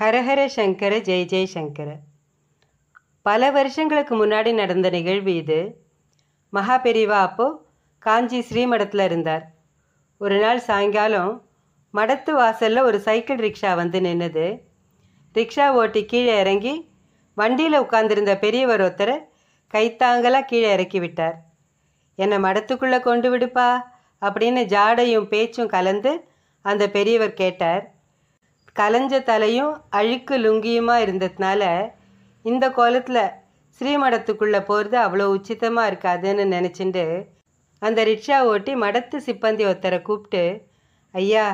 ஹரஹர சங்கர ஜெய் ஜெய் சங்கர பல வருஷங்களுக்கு முன்னாடி நடந்த நிகழ்வு இது மகா பெரிவா அப்போது காஞ்சி ஸ்ரீமடத்தில் இருந்தார் ஒரு நாள் சாயங்காலம் மடத்து வாசலில் ஒரு சைக்கிள் ரிக்ஷா வந்து நின்றுது ரிக்ஷா ஓட்டி கீழே இறங்கி வண்டியில் உட்கார்ந்திருந்த பெரியவர் ஒருத்தரை கைத்தாங்கலாக கீழே இறக்கி விட்டார் என்னை மடத்துக்குள்ளே கொண்டு விடுப்பா அப்படின்னு ஜாடையும் பேச்சும் கலந்து அந்த பெரியவர் கேட்டார் கலைஞ்ச தலையும் அழுக்கு லுங்கியுமாக இருந்ததுனால இந்த கோலத்தில் ஸ்ரீமடத்துக்குள்ளே போகிறது அவ்வளோ உச்சிதமாக இருக்காதுன்னு நினச்சிண்டு அந்த ரிக்ஷா ஓட்டி மடத்து சிப்பந்தி ஒருத்தரை கூப்பிட்டு ஐயா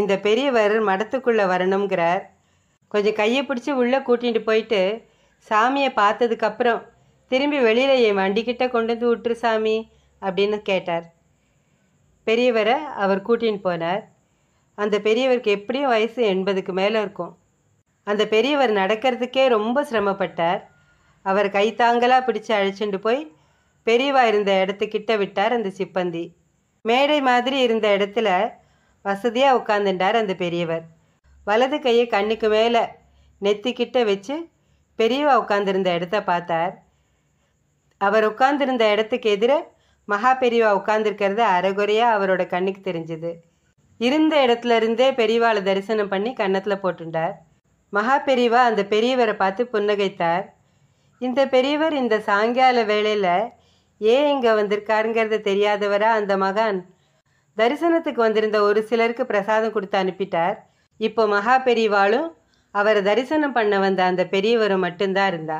இந்த பெரியவர் மடத்துக்குள்ளே வரணுங்கிறார் கொஞ்சம் கையை பிடிச்சி உள்ளே கூட்டிகிட்டு போயிட்டு சாமியை பார்த்ததுக்கப்புறம் திரும்பி வெளியில் என் வண்டிக்கிட்ட கொண்டு வந்து விட்டுரு சாமி அப்படின்னு கேட்டார் பெரியவரை அவர் கூட்டின்னு போனார் அந்த பெரியவருக்கு எப்படியும் வயசு எண்பதுக்கு மேலே இருக்கும் அந்த பெரியவர் நடக்கிறதுக்கே ரொம்ப சிரமப்பட்டார் அவர் கைத்தாங்கலாக பிடிச்சு அழைச்சிட்டு போய் பெரியவா இருந்த இடத்துக்கிட்ட விட்டார் அந்த சிப்பந்தி மேடை மாதிரி இருந்த இடத்துல வசதியாக உட்காந்துட்டார் அந்த பெரியவர் வலது கையை கண்ணுக்கு மேலே நெத்திக்கிட்ட வச்சு பெரியவா உட்காந்துருந்த இடத்த பார்த்தார் அவர் உட்காந்துருந்த இடத்துக்கு எதிர மகா பெரியவா உட்கார்ந்துருக்கிறது அறகுறையாக அவரோட கண்ணுக்கு தெரிஞ்சுது இருந்த இடத்துல இருந்தே பெரியவாளை தரிசனம் பண்ணி கன்னத்தில் போட்டுண்டார் மகா பெரியவா அந்த பெரியவரை பார்த்து புன்னகைத்தார் இந்த பெரியவர் இந்த சாயங்கால வேளையில் ஏன் இங்கே வந்திருக்காருங்கிறத தெரியாதவரா அந்த மகான் தரிசனத்துக்கு வந்திருந்த ஒரு சிலருக்கு பிரசாதம் கொடுத்து அனுப்பிட்டார் இப்போ மகா பெரியவாளும் அவரை தரிசனம் பண்ண வந்த அந்த பெரியவரும் மட்டும்தான் இருந்தா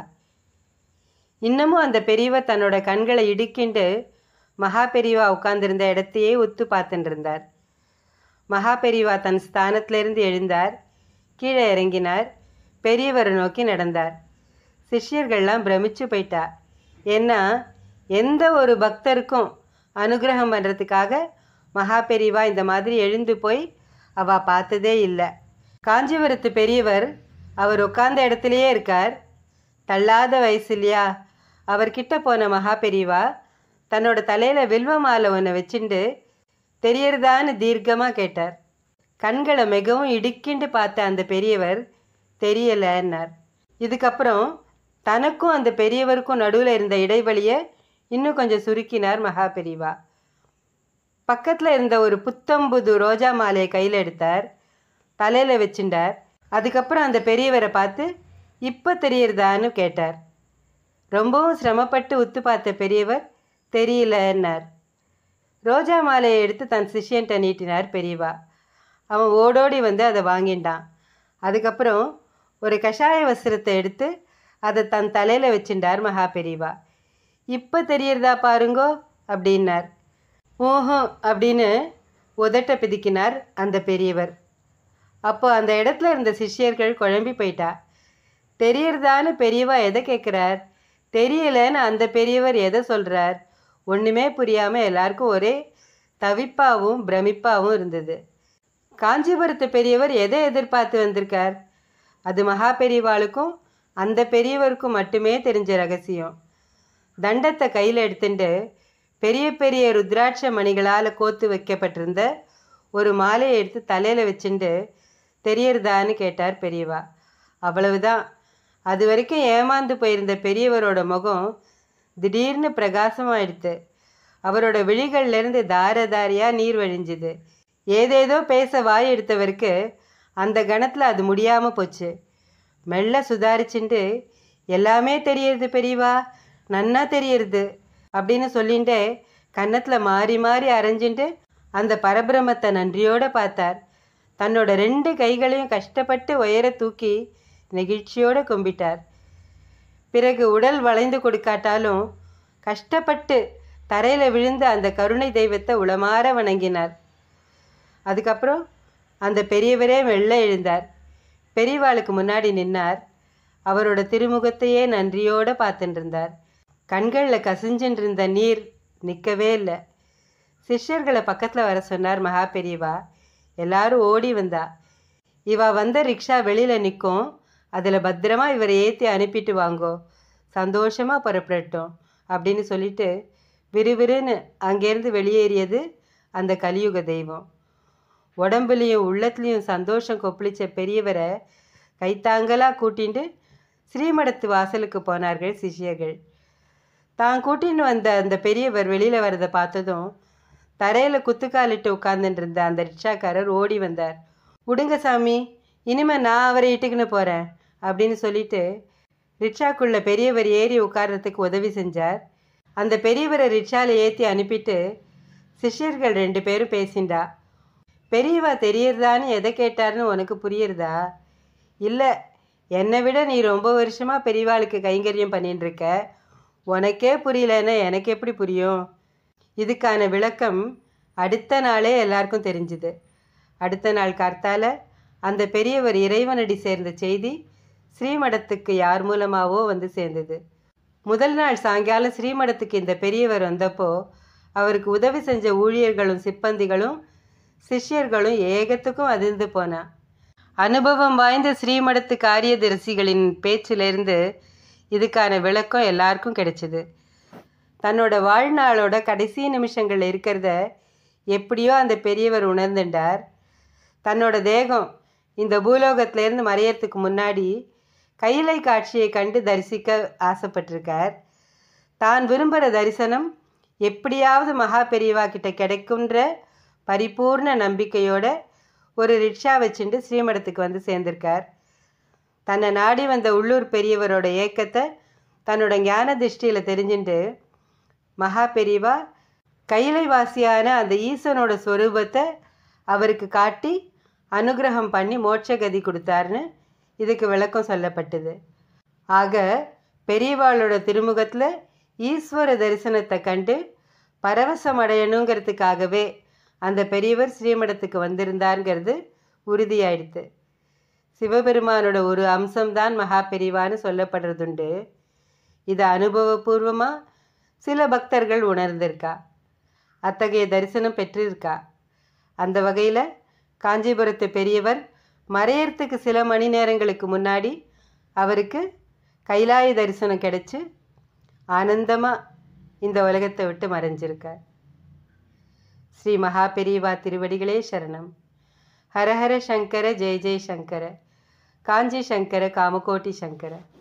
இன்னமும் அந்த பெரியவர் தன்னோட கண்களை இடுக்கிண்டு மகா பெரியவா உட்கார்ந்திருந்த இடத்தையே உத்து பார்த்துட்டு இருந்தார் மகாபெரிவா தன் ஸ்தானத்திலிருந்து எழுந்தார் கீழே இறங்கினார் பெரியவரை நோக்கி நடந்தார் சிஷ்யர்கள்லாம் பிரமிச்சு போயிட்டா ஏன்னா எந்த ஒரு பக்தருக்கும் அனுகிரகம் பண்ணுறதுக்காக மகாபெரிவா இந்த மாதிரி எழுந்து போய் அவ பார்த்ததே இல்லை காஞ்சிபுரத்து பெரியவர் அவர் உட்கார்ந்த இடத்துலையே இருக்கார் தள்ளாத வயசு இல்லையா அவர்கிட்ட போன மகாபெரிவா தன்னோட தலையில் வில்வ மாலை ஒன்று வச்சுண்டு தெரியறதான்னு தீர்க்கமாக கேட்டார் கண்களை மிகவும் இடுக்கிண்டு பார்த்த அந்த பெரியவர் தெரியலன்னார் இதுக்கப்புறம் தனக்கும் அந்த பெரியவருக்கும் நடுவில் இருந்த இடைவெளியை இன்னும் கொஞ்சம் சுருக்கினார் மகா பெரிவா பக்கத்தில் இருந்த ஒரு புத்தம்புது ரோஜா மாலையை கையில் எடுத்தார் தலையில் வச்சுட்டார் அதுக்கப்புறம் அந்த பெரியவரை பார்த்து இப்போ தெரியறதான்னு கேட்டார் ரொம்பவும் சிரமப்பட்டு உத்து பார்த்த பெரியவர் தெரியலன்னார் ரோஜா மாலையை எடுத்து தன் சிஷியன்ட்ட நீட்டினார் பெரியவா அவன் ஓடோடி வந்து அதை வாங்கிட்டான் அதுக்கப்புறம் ஒரு கஷாய வஸ்திரத்தை எடுத்து அதை தன் தலையில் வச்சுட்டார் மகா பெரியவா இப்போ தெரியறதா பாருங்கோ அப்படின்னார் ஓஹோ அப்படின்னு உதட்ட பிதிக்கினார் அந்த பெரியவர் அப்போ அந்த இடத்துல இருந்த சிஷியர்கள் குழம்பி போயிட்டா தெரியறதான்னு பெரியவா எதை கேட்குறார் தெரியலன்னு அந்த பெரியவர் எதை சொல்கிறார் ஒன்றுமே புரியாமல் எல்லாருக்கும் ஒரே தவிப்பாகவும் பிரமிப்பாகவும் இருந்தது காஞ்சிபுரத்து பெரியவர் எதை எதிர்பார்த்து வந்திருக்கார் அது மகா பெரியவாளுக்கும் அந்த பெரியவருக்கும் மட்டுமே தெரிஞ்ச ரகசியம் தண்டத்தை கையில் எடுத்துட்டு பெரிய பெரிய ருத்ராட்ச மணிகளால் கோத்து வைக்கப்பட்டிருந்த ஒரு மாலையை எடுத்து தலையில் வச்சுட்டு தெரியறதான்னு கேட்டார் பெரியவா அவ்வளவுதான் அது வரைக்கும் ஏமாந்து போயிருந்த பெரியவரோட முகம் திடீர்னு பிரகாசமாயிடுத்து அவரோட விழிகள்லேருந்து தார தாரியாக நீர் வழிஞ்சுது ஏதேதோ பேச வாய் எடுத்தவருக்கு அந்த கணத்தில் அது முடியாமல் போச்சு மெல்ல சுதாரிச்சுட்டு எல்லாமே தெரியறது பெரியவா நன்னா தெரியறது அப்படின்னு சொல்லிட்டு கன்னத்தில் மாறி மாறி அரைஞ்சிட்டு அந்த பரபிரமத்தை நன்றியோடு பார்த்தார் தன்னோட ரெண்டு கைகளையும் கஷ்டப்பட்டு உயர தூக்கி நெகிழ்ச்சியோடு கும்பிட்டார் பிறகு உடல் வளைந்து கொடுக்காட்டாலும் கஷ்டப்பட்டு தரையில் விழுந்த அந்த கருணை தெய்வத்தை உளமாற வணங்கினார் அதுக்கப்புறம் அந்த பெரியவரே வெள்ள எழுந்தார் பெரியவாளுக்கு முன்னாடி நின்னார் அவரோட திருமுகத்தையே நன்றியோடு பார்த்துட்டு கண்களில் கசிஞ்சின்றிருந்த இருந்த நீர் நிற்கவே இல்லை சிஷ்யர்களை பக்கத்தில் வர சொன்னார் மகா பெரியவா எல்லாரும் ஓடி வந்தா இவா வந்த ரிக்ஷா வெளியில் நிற்கும் அதில் பத்திரமாக இவரை ஏற்றி அனுப்பிட்டு வாங்கோ சந்தோஷமாக புறப்படட்டும் அப்படின்னு சொல்லிட்டு விறுவிறுன்னு அங்கேருந்து வெளியேறியது அந்த கலியுக தெய்வம் உடம்புலேயும் உள்ளத்துலேயும் சந்தோஷம் கொப்பளித்த பெரியவரை கைத்தாங்கலாக கூட்டின்ட்டு ஸ்ரீமடத்து வாசலுக்கு போனார்கள் சிஷியர்கள் தான் கூட்டின்னு வந்த அந்த பெரியவர் வெளியில் வரதை பார்த்ததும் தரையில் குத்துக்காலிட்டு உட்கார்ந்துட்டு இருந்த அந்த ரிக்ஷாக்காரர் ஓடி வந்தார் விடுங்க சாமி இனிமேல் நான் அவரை இட்டுக்குன்னு போகிறேன் அப்படின்னு சொல்லிட்டு ரிக்ஷாக்குள்ள பெரியவர் ஏறி உட்கார்றதுக்கு உதவி செஞ்சார் அந்த பெரியவரை ரிக்ஷாவில் ஏற்றி அனுப்பிட்டு சிஷ்யர்கள் ரெண்டு பேரும் பேசிண்டா பெரியவா தெரியறதான்னு எதை கேட்டார்னு உனக்கு புரியுறதா இல்லை என்னை விட நீ ரொம்ப வருஷமாக பெரியவாளுக்கு கைங்கரியம் பண்ணிட்டுருக்க உனக்கே புரியலன்னா எனக்கு எப்படி புரியும் இதுக்கான விளக்கம் அடுத்த நாளே எல்லாருக்கும் தெரிஞ்சுது அடுத்த நாள் கர்த்தால அந்த பெரியவர் இறைவனடி சேர்ந்த செய்தி ஸ்ரீமடத்துக்கு யார் மூலமாவோ வந்து சேர்ந்தது முதல் நாள் சாயங்காலம் ஸ்ரீமடத்துக்கு இந்த பெரியவர் வந்தப்போ அவருக்கு உதவி செஞ்ச ஊழியர்களும் சிப்பந்திகளும் சிஷ்யர்களும் ஏகத்துக்கும் அதிர்ந்து போனா அனுபவம் வாய்ந்த ஸ்ரீமடத்து காரியதரிசிகளின் பேச்சிலிருந்து இதுக்கான விளக்கம் எல்லாருக்கும் கிடைச்சிது தன்னோட வாழ்நாளோட கடைசி நிமிஷங்கள் இருக்கிறத எப்படியோ அந்த பெரியவர் உணர்ந்துட்டார் தன்னோட தேகம் இந்த பூலோகத்திலேருந்து மறையறதுக்கு முன்னாடி கையிலை காட்சியை கண்டு தரிசிக்க ஆசைப்பட்டிருக்கார் தான் விரும்புகிற தரிசனம் எப்படியாவது மகா பெரியவா கிட்ட கிடைக்குன்ற பரிபூர்ண நம்பிக்கையோட ஒரு ரிக்ஷா வச்சுட்டு ஸ்ரீமடத்துக்கு வந்து சேர்ந்திருக்கார் தன்னை நாடி வந்த உள்ளூர் பெரியவரோட ஏக்கத்தை தன்னோட ஞான திருஷ்டியில் தெரிஞ்சுட்டு மகா பெரியவா கையிலைவாசியான அந்த ஈசனோட ஸ்வரூபத்தை அவருக்கு காட்டி அனுகிரகம் பண்ணி மோட்ச கதி கொடுத்தாருன்னு இதுக்கு விளக்கம் சொல்லப்பட்டது ஆக பெரியவாளோட திருமுகத்தில் ஈஸ்வர தரிசனத்தை கண்டு பரவசம் அடையணுங்கிறதுக்காகவே அந்த பெரியவர் ஸ்ரீமடத்துக்கு வந்திருந்தாருங்கிறது உறுதியாயிடுது சிவபெருமானோட ஒரு அம்சம்தான் மகா பெரிவான்னு சொல்லப்படுறதுண்டு இதை அனுபவபூர்வமாக சில பக்தர்கள் உணர்ந்திருக்கா அத்தகைய தரிசனம் பெற்றிருக்கா அந்த வகையில் காஞ்சிபுரத்து பெரியவர் மறையறதுக்கு சில மணி நேரங்களுக்கு முன்னாடி அவருக்கு கைலாய தரிசனம் கிடச்சி ஆனந்தமாக இந்த உலகத்தை விட்டு மறைஞ்சிருக்கார் ஸ்ரீ மகா பெரியவா திருவடிகளே சரணம் ஹரஹர சங்கர ஜெய ஜெய் சங்கர காஞ்சி சங்கர காமகோட்டி சங்கர